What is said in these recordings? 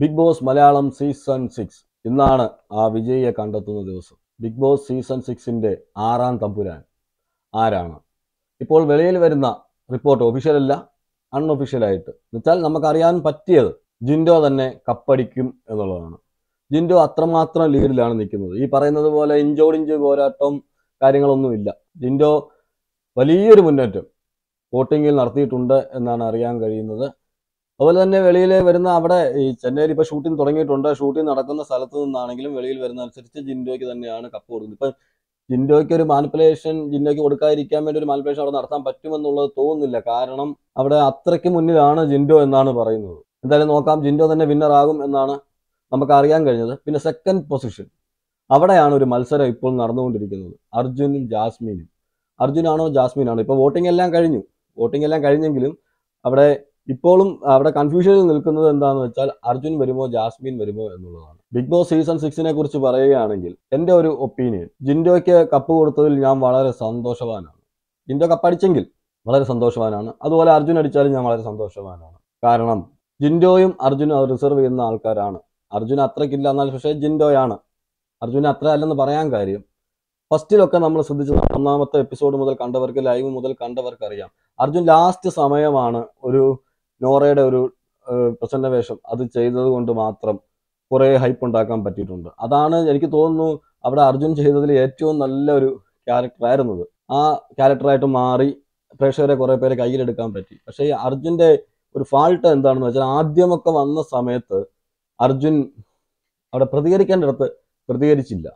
big Boss Malayalam season six ഇന്നാണ് ആ വിജയിയെ കണ്ടെത്തുന്ന ദിവസം ബിഗ് ബോസ് സീസൺ സിക്സിൻ്റെ ആറാം തമ്പുരാൻ ആരാണ് ഇപ്പോൾ വെളിയിൽ വരുന്ന റിപ്പോർട്ട് ഒഫീഷ്യലല്ല അൺഒഫീഷ്യലായിട്ട് എന്നുവെച്ചാൽ നമുക്കറിയാൻ പറ്റിയത് ജിൻഡോ തന്നെ കപ്പടിക്കും എന്നുള്ളതാണ് ജിൻഡോ അത്രമാത്രം ലീഡിലാണ് നിൽക്കുന്നത് ഈ പറയുന്നത് പോലെ ഇഞ്ചോടിഞ്ച് പോരാട്ടം കാര്യങ്ങളൊന്നുമില്ല ജിൻഡോ വലിയൊരു മുന്നേറ്റം വോട്ടിങ്ങിൽ നടത്തിയിട്ടുണ്ട് എന്നാണ് അറിയാൻ കഴിയുന്നത് അതുപോലെ തന്നെ വെളിയിൽ വരുന്ന അവിടെ ഈ ചെന്നൈയിൽ ഇപ്പോൾ ഷൂട്ടിംഗ് തുടങ്ങിയിട്ടുണ്ട് ഷൂട്ടിംഗ് നടക്കുന്ന സ്ഥലത്ത് നിന്നാണെങ്കിലും വെളിയിൽ വരുന്ന അനുസരിച്ച് ജിൻഡോയ്ക്ക് തന്നെയാണ് കപ്പ് കൊടുക്കുന്നത് ഇപ്പം ജിൻഡോയ്ക്ക് ഒരു മാനിപ്പുലേഷൻ ജിൻഡോയ്ക്ക് കൊടുക്കാതിരിക്കാൻ വേണ്ടി ഒരു മാനിപ്പുലേഷൻ അവിടെ നടത്താൻ പറ്റുമെന്നുള്ളത് തോന്നുന്നില്ല കാരണം അവിടെ അത്രയ്ക്ക് മുന്നിലാണ് ജിൻഡോ എന്നാണ് പറയുന്നത് എന്തായാലും നോക്കാം ജിൻഡോ തന്നെ വിന്നർ ആകും എന്നാണ് നമുക്ക് അറിയാൻ കഴിഞ്ഞത് പിന്നെ സെക്കൻഡ് പൊസിഷൻ അവിടെയാണ് ഒരു മത്സരം ഇപ്പോൾ നടന്നുകൊണ്ടിരിക്കുന്നത് അർജുനും ജാസ്മിനും അർജുനാണോ ജാസ്മിനാണോ ഇപ്പോൾ വോട്ടിംഗ് എല്ലാം കഴിഞ്ഞു വോട്ടിംഗ് എല്ലാം കഴിഞ്ഞെങ്കിലും അവിടെ ഇപ്പോഴും അവിടെ കൺഫ്യൂഷനിൽ നിൽക്കുന്നത് എന്താണെന്ന് വെച്ചാൽ അർജുൻ വരുമോ ജാസ്മിൻ വരുമോ എന്നുള്ളതാണ് ബിഗ് ബോസ് സീസൺ സിക്സിനെ കുറിച്ച് പറയുകയാണെങ്കിൽ എൻ്റെ ഒരു ഒപ്പീനിയൻ ജിൻഡോയ്ക്ക് കപ്പ് കൊടുത്തതിൽ ഞാൻ വളരെ സന്തോഷവാനാണ് ജിൻഡോ കപ്പടിച്ചെങ്കിൽ വളരെ സന്തോഷവാനാണ് അതുപോലെ അർജുൻ അടിച്ചാലും ഞാൻ വളരെ സന്തോഷവാനാണ് കാരണം ജിൻഡോയും അർജുനും അവർ റിസർവ് ചെയ്യുന്ന ആൾക്കാരാണ് അർജുൻ അത്രയ്ക്കില്ല എന്നാൽ പക്ഷേ ജിൻഡോയാണ് അർജുൻ അത്ര അല്ലെന്ന് പറയാൻ കാര്യം ഫസ്റ്റിലൊക്കെ നമ്മൾ ശ്രദ്ധിച്ചത് ഒന്നാമത്തെ എപ്പിസോഡ് മുതൽ കണ്ടവർക്ക് ലൈവ് മുതൽ കണ്ടവർക്ക് അറിയാം അർജുൻ ലാസ്റ്റ് സമയമാണ് ഒരു നോറയുടെ ഒരു പ്രസന്ന വേഷം അത് ചെയ്തത് കൊണ്ട് മാത്രം കുറേ ഹൈപ്പ് ഉണ്ടാക്കാൻ പറ്റിയിട്ടുണ്ട് അതാണ് എനിക്ക് തോന്നുന്നു അവിടെ അർജുൻ ചെയ്തതിൽ ഏറ്റവും നല്ലൊരു ക്യാരക്ടറായിരുന്നത് ആ ക്യാരക്ടറായിട്ട് മാറി പ്രേക്ഷകരെ കുറേ പേരെ കയ്യിലെടുക്കാൻ പറ്റി പക്ഷേ ഈ അർജുൻ്റെ ഒരു ഫാൾട്ട് എന്താണെന്ന് വെച്ചാൽ ആദ്യമൊക്കെ വന്ന സമയത്ത് അർജുൻ അവിടെ പ്രതികരിക്കേണ്ടിടത്ത് പ്രതികരിച്ചില്ല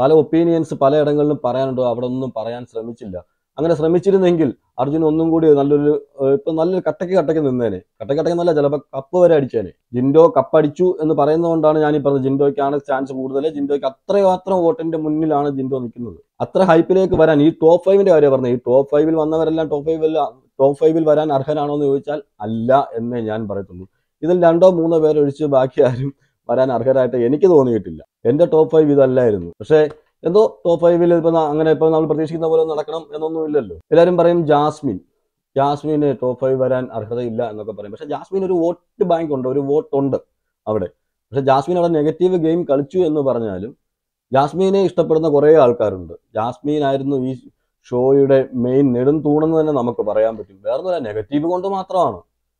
പല ഒപ്പീനിയൻസ് പലയിടങ്ങളിലും പറയാനുണ്ടോ അവിടെ ഒന്നും പറയാൻ ശ്രമിച്ചില്ല അങ്ങനെ ശ്രമിച്ചിരുന്നെങ്കിൽ അർജുൻ ഒന്നും കൂടി നല്ലൊരു ഇപ്പൊ നല്ലൊരു കട്ടക്ക് കട്ടക്ക് നിന്നേനെ കട്ടക്ക് കട്ടക്ക് നല്ല ചിലപ്പോൾ കപ്പ് വരെ അടിച്ചേനെ ജിൻഡോ കപ്പ് അടിച്ചു എന്ന് പറയുന്നതുകൊണ്ടാണ് ഞാൻ ഈ പറഞ്ഞത് ജിൻഡോയ്ക്കാണ് ചാൻസ് കൂടുതൽ ജിൻഡോയ്ക്ക് മാത്രം വോട്ടിന്റെ മുന്നിലാണ് ജിൻഡോ നിൽക്കുന്നത് അത്ര ഹൈപ്പിലേക്ക് വരാൻ ഈ ടോപ്പ് ഫൈവിന്റെ കാര്യം പറഞ്ഞത് ഈ ടോപ്പ് ഫൈവിൽ വന്നവരെല്ലാം ടോപ്പ് ഫൈവിൽ ടോപ്പ് ഫൈവിൽ വരാൻ അർഹരാണോ എന്ന് ചോദിച്ചാൽ അല്ല എന്നേ ഞാൻ പറയത്തുള്ളൂ ഇതിൽ രണ്ടോ മൂന്നോ പേരൊഴിച്ച് ബാക്കി ആരും വരാൻ അർഹരായിട്ട് എനിക്ക് തോന്നിയിട്ടില്ല എന്റെ ടോപ്പ് ഫൈവ് ഇതല്ലായിരുന്നു പക്ഷേ എന്തോ ടോപ്പ് ഫൈവിൽ ഇപ്പം അങ്ങനെ ഇപ്പം നമ്മൾ പ്രതീക്ഷിക്കുന്ന പോലെ നടക്കണം എന്നൊന്നും ഇല്ലല്ലോ എല്ലാവരും പറയും ജാസ്മിൻ ജാസ്മിന് ടോപ്പ് ഫൈവ് വരാൻ അർഹതയില്ല എന്നൊക്കെ പറയും പക്ഷെ ജാസ്മിൻ ഒരു വോട്ട് ബാങ്ക് ഉണ്ട് ഒരു വോട്ട് ഉണ്ട് അവിടെ പക്ഷെ ജാസ്മിൻ അവിടെ നെഗറ്റീവ് ഗെയിം കളിച്ചു എന്ന് പറഞ്ഞാലും ജാസ്മിനെ ഇഷ്ടപ്പെടുന്ന കുറേ ആൾക്കാരുണ്ട് ജാസ്മിൻ ആയിരുന്നു ഈ ഷോയുടെ മെയിൻ നെടും തൂണെന്ന് തന്നെ നമുക്ക് പറയാൻ പറ്റും വേറൊന്നുമല്ല നെഗറ്റീവ് കൊണ്ട് മാത്രമാണ്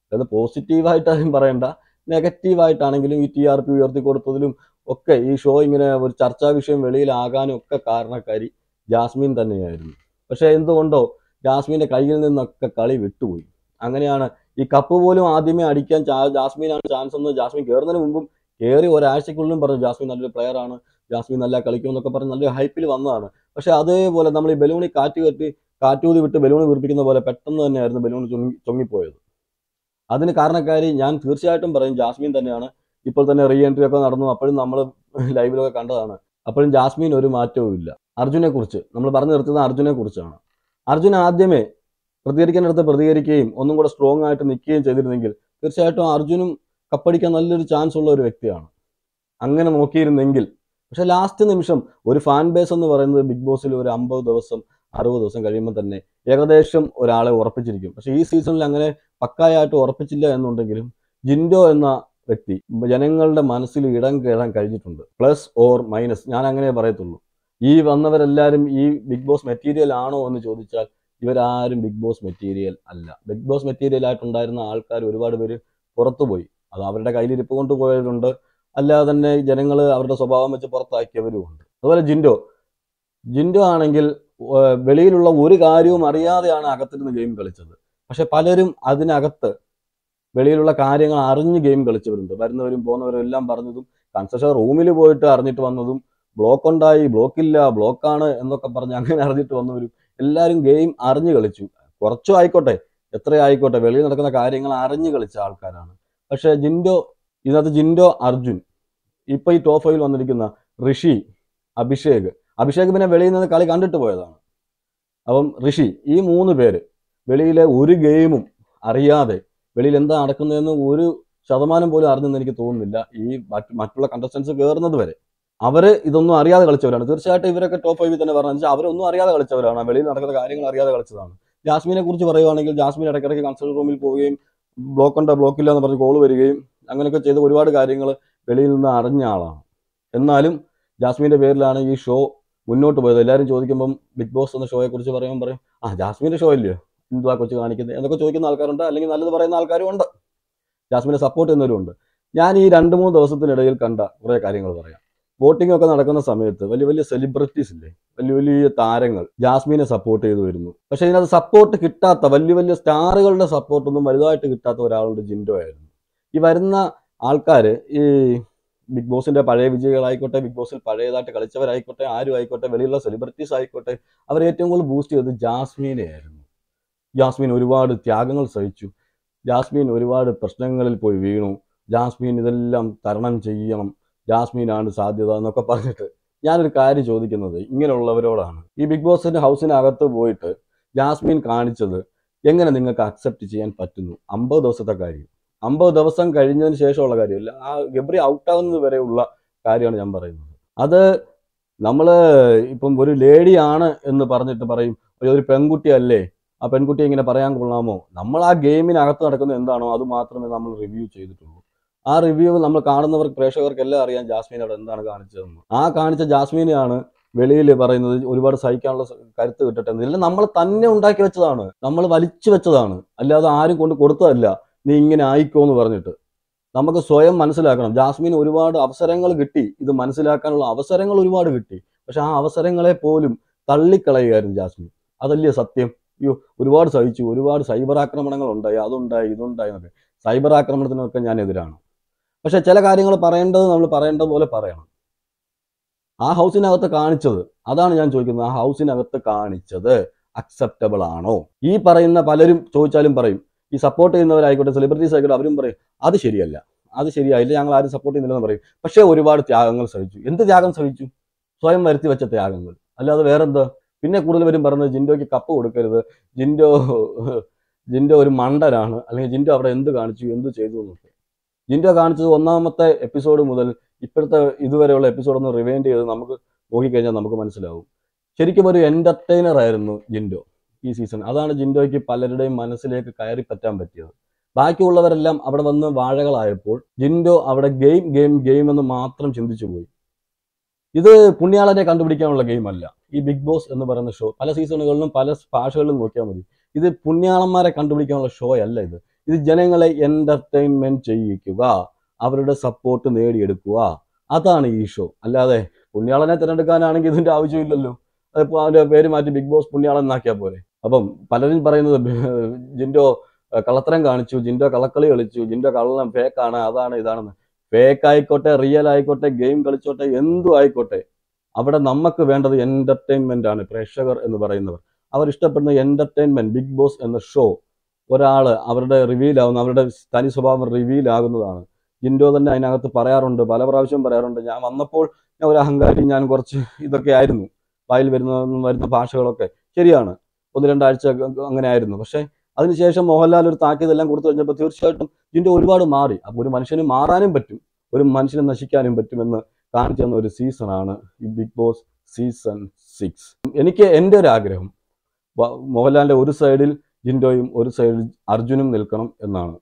അതായത് പോസിറ്റീവായിട്ട് ആരും പറയണ്ട നെഗറ്റീവായിട്ടാണെങ്കിലും ഈ ടി ആർ പി ഉയർത്തി കൊടുത്തതിലും ഒക്കെ ഈ ഷോ ഇങ്ങനെ ഒരു ചർച്ചാ വിഷയം വെളിയിലാകാനും ഒക്കെ കാരണക്കാരി ജാസ്മിൻ തന്നെയായിരുന്നു പക്ഷേ എന്തുകൊണ്ടോ ജാസ്മിന്റെ കയ്യിൽ നിന്നൊക്കെ കളി വിട്ടുപോയി അങ്ങനെയാണ് ഈ കപ്പ് പോലും ആദ്യമേ അടിക്കാൻ ജാസ്മിനാണ് ചാൻസ് എന്ന് ജാസ്മിൻ കയറുന്നതിന് മുമ്പും കയറി ഒരാഴ്ചക്കുള്ളിലും പറഞ്ഞു ജാസ്മിൻ നല്ലൊരു പ്ലെയർ ആണ് ജാസ്മിൻ നല്ല കളിക്കും എന്നൊക്കെ പറഞ്ഞ് നല്ലൊരു ഹൈപ്പിൽ വന്നതാണ് പക്ഷേ അതേപോലെ നമ്മൾ ഈ ബലൂണി കാറ്റ് കയറ്റി കാറ്റൂതി വിട്ട് ബലൂൺ വീർപ്പിക്കുന്ന പോലെ പെട്ടെന്ന് തന്നെയായിരുന്നു ബലൂൺ ചൊങ്ങി ചൊങ്ങിപ്പോയത് അതിന് കാരണക്കാരി ഞാൻ തീർച്ചയായിട്ടും പറയും ജാസ്മിൻ തന്നെയാണ് ഇപ്പോൾ തന്നെ റീ എൻട്രി ഒക്കെ നടന്നു അപ്പോഴും നമ്മൾ ലൈവിലൊക്കെ കണ്ടതാണ് അപ്പോഴും ജാസ്മിൻ ഒരു മാറ്റവും ഇല്ല അർജുനെ കുറിച്ച് നമ്മൾ പറഞ്ഞു നിർത്തുന്നത് അർജുനെ കുറിച്ചാണ് അർജുൻ ആദ്യമേ പ്രതികരിക്കാനടുത്ത് പ്രതികരിക്കുകയും ഒന്നും കൂടെ സ്ട്രോങ് ആയിട്ട് നിൽക്കുകയും ചെയ്തിരുന്നെങ്കിൽ തീർച്ചയായിട്ടും അർജുനും കപ്പടിക്കാൻ നല്ലൊരു ചാൻസ് ഉള്ള ഒരു വ്യക്തിയാണ് അങ്ങനെ നോക്കിയിരുന്നെങ്കിൽ പക്ഷെ ലാസ്റ്റ് നിമിഷം ഒരു ഫാൻ ബേസ് എന്ന് പറയുന്നത് ബിഗ് ബോസിൽ ഒരു അമ്പത് ദിവസം അറുപത് ദിവസം കഴിയുമ്പോൾ തന്നെ ഏകദേശം ഒരാളെ ഉറപ്പിച്ചിരിക്കും പക്ഷേ ഈ സീസണിൽ അങ്ങനെ പക്കായായിട്ട് ഉറപ്പിച്ചില്ല എന്നുണ്ടെങ്കിലും ജിൻഡോ എന്ന വ്യക്തി ജനങ്ങളുടെ മനസ്സിൽ ഇടം കയറാൻ കഴിഞ്ഞിട്ടുണ്ട് പ്ലസ് ഓർ മൈനസ് ഞാൻ അങ്ങനെ പറയത്തുള്ളൂ ഈ വന്നവരെല്ലാവരും ഈ ബിഗ് ബോസ് മെറ്റീരിയൽ ആണോ എന്ന് ചോദിച്ചാൽ ഇവരാരും ബിഗ് ബോസ് മെറ്റീരിയൽ അല്ല ബിഗ് ബോസ് മെറ്റീരിയൽ ആയിട്ടുണ്ടായിരുന്ന ആൾക്കാർ ഒരുപാട് പേര് പുറത്തുപോയി അത് അവരുടെ കയ്യിലിരിപ്പ് പോയവരുണ്ട് അല്ലാതെ തന്നെ ജനങ്ങൾ അവരുടെ സ്വഭാവം വെച്ച് പുറത്താക്കിയവരുമുണ്ട് അതുപോലെ ജിൻഡോ ജിൻഡോ ആണെങ്കിൽ വെളിയിലുള്ള ഒരു കാര്യവും അറിയാതെയാണ് അകത്തിരുന്ന് ഗെയിം കളിച്ചത് പക്ഷെ പലരും അതിനകത്ത് വെളിയിലുള്ള കാര്യങ്ങൾ അറിഞ്ഞ് ഗെയിം കളിച്ചവരുണ്ട് വരുന്നവരും പോകുന്നവരും എല്ലാം പറഞ്ഞതും കൺസ്ട്രക്ഷൻ റൂമിൽ പോയിട്ട് അറിഞ്ഞിട്ട് വന്നതും ബ്ലോക്ക് ഉണ്ടായി ബ്ലോക്കില്ല ബ്ലോക്കാണ് എന്നൊക്കെ പറഞ്ഞ് അങ്ങനെ അറിഞ്ഞിട്ട് വന്നവരും എല്ലാവരും ഗെയിം അറിഞ്ഞു കളിച്ചു കുറച്ചു ആയിക്കോട്ടെ എത്ര ആയിക്കോട്ടെ വെളിയിൽ നടക്കുന്ന കാര്യങ്ങൾ അറിഞ്ഞ് കളിച്ച ആൾക്കാരാണ് പക്ഷേ ജിൻഡോ ഇതിനകത്ത് ജിൻഡോ അർജുൻ ഇപ്പൊ ഈ ടോപ്പ് ഫൈവിൽ വന്നിരിക്കുന്ന ഋഷി അഭിഷേക് അഭിഷേക് പിന്നെ വെളിയിൽ നിന്ന് കളി കണ്ടിട്ട് പോയതാണ് അപ്പം ഋഷി ഈ മൂന്ന് പേര് വെളിയിലെ ഒരു ഗെയിമും അറിയാതെ വെളിയിൽ എന്താ നടക്കുന്നതെന്ന് ഒരു ശതമാനം പോലും അറിഞ്ഞെന്ന് എനിക്ക് തോന്നുന്നില്ല ഈ മറ്റുള്ള കണ്ടസ്റ്റൻസ് കയറുന്നത് വരെ അവര് ഇതൊന്നും അറിയാതെ കളിച്ചവരാണ് തീർച്ചയായിട്ടും ഇവരൊക്കെ ടോപ്പ് ഫൈവിൽ തന്നെ പറഞ്ഞാൽ അവരൊന്നും അറിയാതെ കളിച്ചവരാണ് വെളിയിൽ നടക്കുന്ന കാര്യങ്ങൾ അറിയാതെ കളിച്ചതാണ് ജാസ്മിനെ കുറിച്ച് പറയുകയാണെങ്കിൽ ജാസ്മിൻ ഇടയ്ക്കിടയ്ക്ക് കൺസൾട്ട് റൂമിൽ പോവുകയും ബ്ലോക്ക് ഉണ്ടോ ബ്ലോക്കില്ല എന്ന് പറഞ്ഞ് കോൾ വരികയും അങ്ങനെയൊക്കെ ചെയ്ത് ഒരുപാട് കാര്യങ്ങൾ വെളിയിൽ നിന്ന് അറിഞ്ഞ ആളാണ് എന്നാലും ജാസ്മിന്റെ പേരിലാണ് ഈ ഷോ മുന്നോട്ട് പോയത് എല്ലാവരും ചോദിക്കുമ്പം ബിഗ് ബോസ് എന്ന കുറിച്ച് പറയുമ്പോൾ പറയും ആ ജാസ്മിന്റെ ഷോ ഇല്ലയോ എന്തുവാ കൊച്ചു കാണിക്കുന്നത് എന്നൊക്കെ ചോദിക്കുന്ന ആൾക്കാരുണ്ട് അല്ലെങ്കിൽ നല്ലത് പറയുന്ന ആൾക്കാരും ഉണ്ട് ജാസ്മിനെ സപ്പോർട്ട് ചെയ്യുന്നവരും ഉണ്ട് ഞാൻ ഈ രണ്ട് മൂന്ന് ദിവസത്തിനിടയിൽ കണ്ട കുറേ കാര്യങ്ങൾ പറയാം വോട്ടിംഗ് ഒക്കെ നടക്കുന്ന സമയത്ത് വലിയ വലിയ സെലിബ്രിറ്റീസ് ഇല്ലേ വലിയ വലിയ താരങ്ങൾ ജാസ്മിനെ സപ്പോർട്ട് ചെയ്തു വരുന്നു പക്ഷെ ഇതിനകത്ത് സപ്പോർട്ട് കിട്ടാത്ത വലിയ വലിയ സ്റ്റാറുകളുടെ സപ്പോർട്ടൊന്നും വലുതായിട്ട് കിട്ടാത്ത ഒരാളുടെ ജിൻഡോ ആയിരുന്നു ഈ വരുന്ന ആൾക്കാർ ഈ ബിഗ് ബോസിന്റെ പഴയ വിജയികളായിക്കോട്ടെ ബിഗ് ബോസിൽ പഴയതായിട്ട് കളിച്ചവരായിക്കോട്ടെ ആരും ആയിക്കോട്ടെ വെളിയിലുള്ള സെലിബ്രിറ്റീസ് ആയിക്കോട്ടെ അവർ ഏറ്റവും കൂടുതൽ ബൂസ്റ്റ് ചെയ്തത് ജാസ്മീനെ ആയിരുന്നു ജാസ്മിൻ ഒരുപാട് ത്യാഗങ്ങൾ സഹിച്ചു ജാസ്മിൻ ഒരുപാട് പ്രശ്നങ്ങളിൽ പോയി വീണു ജാസ്മിൻ ഇതെല്ലാം തരണം ചെയ്യണം ജാസ്മിനാണ് സാധ്യത എന്നൊക്കെ പറഞ്ഞിട്ട് ഞാനൊരു കാര്യം ചോദിക്കുന്നത് ഇങ്ങനെയുള്ളവരോടാണ് ഈ ബിഗ് ബോസിൻ്റെ ഹൗസിനകത്ത് പോയിട്ട് ജാസ്മിൻ കാണിച്ചത് എങ്ങനെ നിങ്ങൾക്ക് അക്സെപ്റ്റ് ചെയ്യാൻ പറ്റുന്നു അമ്പത് ദിവസത്തെ കാര്യം അമ്പത് ദിവസം കഴിഞ്ഞതിന് ശേഷമുള്ള കാര്യമല്ല ആ ഗബ്രി ആവുന്നത് വരെയുള്ള കാര്യമാണ് ഞാൻ പറയുന്നത് അത് നമ്മൾ ഇപ്പം ഒരു ലേഡിയാണ് എന്ന് പറഞ്ഞിട്ട് പറയും ഒരു പെൺകുട്ടിയല്ലേ ആ പെൺകുട്ടി ഇങ്ങനെ പറയാൻ കൊള്ളാമോ നമ്മൾ ആ ഗെയിമിനകത്ത് നടക്കുന്നത് എന്താണോ അത് മാത്രമേ നമ്മൾ റിവ്യൂ ചെയ്തിട്ടുള്ളൂ ആ റിവ്യൂ നമ്മൾ കാണുന്നവർക്ക് പ്രേക്ഷകർക്ക് എല്ലാം അറിയാം ജാസ്മീൻ അവിടെ എന്താണ് കാണിച്ചതെന്ന് ആ കാണിച്ച ജാസ്മീനെയാണ് വെളിയിൽ പറയുന്നത് ഒരുപാട് സഹിക്കാനുള്ള കരുത്ത് കിട്ടട്ടെ ഇല്ല നമ്മൾ തന്നെ ഉണ്ടാക്കി വെച്ചതാണ് നമ്മൾ വലിച്ചു വെച്ചതാണ് അല്ലാതെ ആരും കൊണ്ട് കൊടുത്തതല്ല നീ ഇങ്ങനെ ആയിക്കോ എന്ന് പറഞ്ഞിട്ട് നമുക്ക് സ്വയം മനസ്സിലാക്കണം ജാസ്മിൻ ഒരുപാട് അവസരങ്ങൾ കിട്ടി ഇത് മനസ്സിലാക്കാനുള്ള അവസരങ്ങൾ ഒരുപാട് കിട്ടി പക്ഷെ ആ അവസരങ്ങളെ പോലും തള്ളിക്കളയുകയായിരുന്നു ജാസ്മിൻ അതല്ലേ സത്യം അയ്യോ ഒരുപാട് സഹിച്ചു ഒരുപാട് സൈബർ ആക്രമണങ്ങൾ ഉണ്ടായി അതുണ്ടായി ഇതുണ്ടായി എന്നൊക്കെ സൈബർ ആക്രമണത്തിനൊക്കെ ഞാൻ എതിരാണ് പക്ഷെ ചില കാര്യങ്ങൾ പറയേണ്ടത് നമ്മൾ പറയേണ്ട പോലെ പറയണം ആ ഹൗസിനകത്ത് കാണിച്ചത് അതാണ് ഞാൻ ചോദിക്കുന്നത് ആ ഹൗസിനകത്ത് കാണിച്ചത് അക്സെപ്റ്റബിൾ ആണോ ഈ പറയുന്ന പലരും ചോദിച്ചാലും പറയും ഈ സപ്പോർട്ട് ചെയ്യുന്നവരായിക്കോട്ടെ സെലിബ്രിറ്റീസ് ആയിക്കോട്ടെ അവരും പറയും അത് ശരിയല്ല അത് ശരിയായില്ല ഞങ്ങൾ ആരും സപ്പോർട്ട് ചെയ്യുന്നില്ലെന്ന് പറയും പക്ഷേ ഒരുപാട് ത്യാഗങ്ങൾ സഹിച്ചു എന്ത് ത്യാഗം സഹിച്ചു സ്വയം വരുത്തി വെച്ച ത്യാഗങ്ങൾ അല്ലാതെ വേറെന്താ പിന്നെ കൂടുതൽ പേരും പറയുന്നത് ജിൻഡോയ്ക്ക് കപ്പ് കൊടുക്കരുത് ജിൻഡോ ജിൻഡോ ഒരു മണ്ടനാണ് അല്ലെങ്കിൽ ജിൻഡോ അവിടെ എന്ത് കാണിച്ചു എന്ത് ചെയ്തു എന്നൊക്കെ ജിൻഡോ കാണിച്ചത് ഒന്നാമത്തെ എപ്പിസോഡ് മുതൽ ഇപ്പോഴത്തെ ഇതുവരെയുള്ള എപ്പിസോഡ് ഒന്ന് റിവൈൻഡ് ചെയ്ത് നമുക്ക് നോക്കിക്കഴിഞ്ഞാൽ നമുക്ക് മനസ്സിലാവും ശരിക്കും ഒരു എൻ്റർടൈനർ ആയിരുന്നു ജിൻഡോ ഈ സീസൺ അതാണ് ജിൻഡോയ്ക്ക് പലരുടെയും മനസ്സിലേക്ക് കയറി പറ്റാൻ പറ്റിയത് ബാക്കിയുള്ളവരെല്ലാം അവിടെ വന്ന് വാഴകളായപ്പോൾ ജിൻഡോ അവിടെ ഗെയിം ഗെയിം ഗെയിം എന്ന് മാത്രം ചിന്തിച്ചു പോയി ഇത് പുണ്യാളനെ കണ്ടുപിടിക്കാനുള്ള ഗെയിമല്ല ഈ ബിഗ് ബോസ് എന്ന് പറയുന്ന ഷോ പല സീസണുകളിലും പല ഭാഷകളിലും നോക്കിയാൽ മതി ഇത് പുണ്യാളന്മാരെ കണ്ടുപിടിക്കാനുള്ള ഷോ അല്ല ഇത് ഇത് ജനങ്ങളെ എന്റർടൈൻമെന്റ് ചെയ്യിക്കുക അവരുടെ സപ്പോർട്ട് നേടിയെടുക്കുക അതാണ് ഈ ഷോ അല്ലാതെ പുണ്യാളനെ തിരഞ്ഞെടുക്കാനാണെങ്കിൽ ഇതിന്റെ ആവശ്യമില്ലല്ലോ അതിപ്പോ അവന്റെ പേര് മാറ്റി ബിഗ് ബോസ് പുണ്യാളൻ എന്നാക്കിയാൽ പോലെ അപ്പം പലരും പറയുന്നത് ജിൻഡോ കള്ളത്തരം കാണിച്ചു ജിൻഡോ കളക്കളി കളിച്ചു ജിൻഡോ കള്ളം ഫേക്കാണ് അതാണ് ഇതാണെന്ന് ഫേക്ക് ആയിക്കോട്ടെ റിയൽ ആയിക്കോട്ടെ ഗെയിം കളിച്ചോട്ടെ എന്തു ആയിക്കോട്ടെ അവിടെ നമുക്ക് വേണ്ടത് എൻ്റർടൈൻമെൻ്റ് ആണ് പ്രേക്ഷകർ എന്ന് പറയുന്നവർ അവർ ഇഷ്ടപ്പെടുന്ന എൻ്റർടൈൻമെൻറ്റ് ബിഗ് ബോസ് എന്ന ഷോ ഒരാൾ അവരുടെ റിവീലാവുന്ന അവരുടെ തനി സ്വഭാവം റിവീലാകുന്നതാണ് ജിൻഡോ തന്നെ അതിനകത്ത് പറയാറുണ്ട് പല പ്രാവശ്യം പറയാറുണ്ട് ഞാൻ വന്നപ്പോൾ ഞാൻ ഒരു അഹങ്കാരി ഞാൻ കുറച്ച് ഇതൊക്കെ ആയിരുന്നു വായിൽ വരുന്ന വരുന്ന ഭാഷകളൊക്കെ ശരിയാണ് ഒന്ന് രണ്ടാഴ്ച അങ്ങനെ ആയിരുന്നു പക്ഷേ അതിനുശേഷം മോഹൻലാൽ ഒരു താക്കിയതെല്ലാം കൊടുത്തു കഴിഞ്ഞപ്പോൾ തീർച്ചയായിട്ടും ജിൻഡോ ഒരുപാട് മാറി അപ്പോൾ ഒരു മനുഷ്യന് മാറാനും പറ്റും ഒരു മനുഷ്യനെ നശിക്കാനും പറ്റുമെന്ന് കാണിച്ചു തന്ന ഒരു സീസണാണ് ഈ ബിഗ് ബോസ് സീസൺ സിക്സ് എനിക്ക് എൻ്റെ ഒരു ആഗ്രഹം മോഹൻലാലിൻ്റെ ഒരു സൈഡിൽ ജിൻഡോയും ഒരു സൈഡിൽ അർജുനും നിൽക്കണം എന്നാണ്